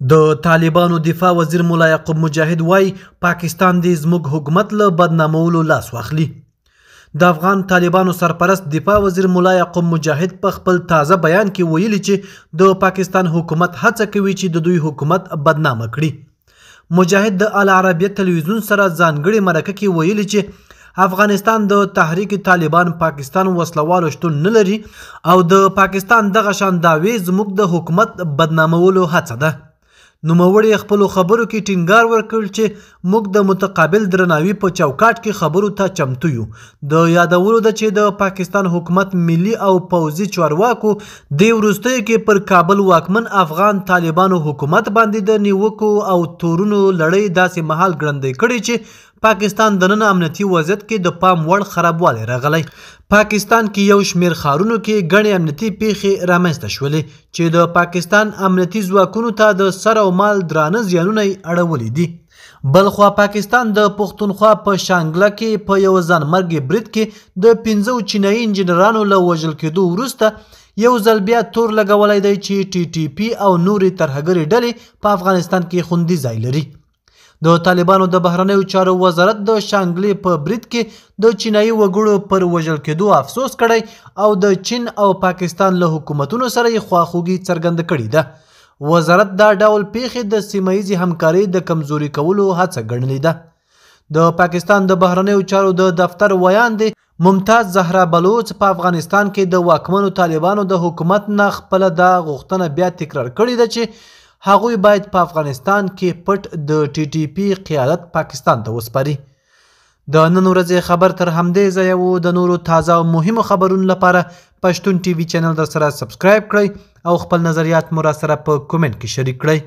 د طالبانو دفاع وزیر مولا یعقوب مجاهد وای پاکستان دې زموږ حکومت له بدنامولو لاس واخلي د افغان طالبانو سرپرست دفاع وزیر مولا یعقوب مجاهد په خپل تازه بیان کې ویلي چې د پاکستان حکومت هڅه کوي چې د دوی حکومت بدنامه کړي مجاهد د العربیه تلویزیون سره ځانګړي مرکه کې ویلي چې افغانستان د تحریک طالبان پاکستان وسلوالو شتون نه لري او د پاکستان دغه شان داوی زموږ د حکومت بدنامولو هڅه ده نوموړي خپلو خبرو کې ټینګار ورکړ چې موږ د متقابل درناوي په چوکاټ کې خبرو ته چمتو یو د یادولو ده چې د پاکستان حکومت ملی او پوځي چارواکو د وروستیو کې پر کابل واکمن افغان طالبانو حکومت باندې د نیوکو او تورونو لړۍ داسې مهال ګړندی کړی چې پاکستان د نن امنیتي وضعیت کې د پام وړ خرابوالی راغلی پاکستان کې یو شمیر ښارونو کې ګڼې امنیتي پیښې رامنځته شولې چې د پاکستان امنیتي ځواکونو ته د سر او مال درانه زیانونه اړولي دي بلخوا پاکستان د پښتونخوا په شانګله کې په یو ځانمرګي برید کې د 15 چینایي انجنیرانو له وژل کېدو وروسته یو ځل بیا تور لګولی دی چې ټي ټي پی او نورې ترهګرې ډلې په افغانستان کې خوندي ځای لري د طالبانو د بهرنیو چارو وزارت د شانګلی په برید کې د چینایي وګړو پر وژل کېدو افسوس کړی او د چین او پاکستان له حکومتونو سره یې خواخوږي څرګنده کړې ده وزارت دا ډول پیښې د سیمه ییزې همکارۍ د کمزوري کولو هڅه ګڼلې ده د پاکستان د بهرنیو چارو د دفتر ویان دی ممتاز زهرا بلوچ په افغانستان کې د واکمنو طالبانو د حکومت نه خپل د غوښتنه بیا تکرار کړې ده چې هغوی باید په افغانستان کې پټ د ټي ټي پی قیادت پاکستان ته وسپاري د نن ورځې خبر تر همدې ځایه و د نورو تازه او مهمو خبرونو لپاره پښتون ټي وي چینل در سره سبسکرایب کړئ او خپل نظریات مو را سره په کومنټ کې شریک کړئ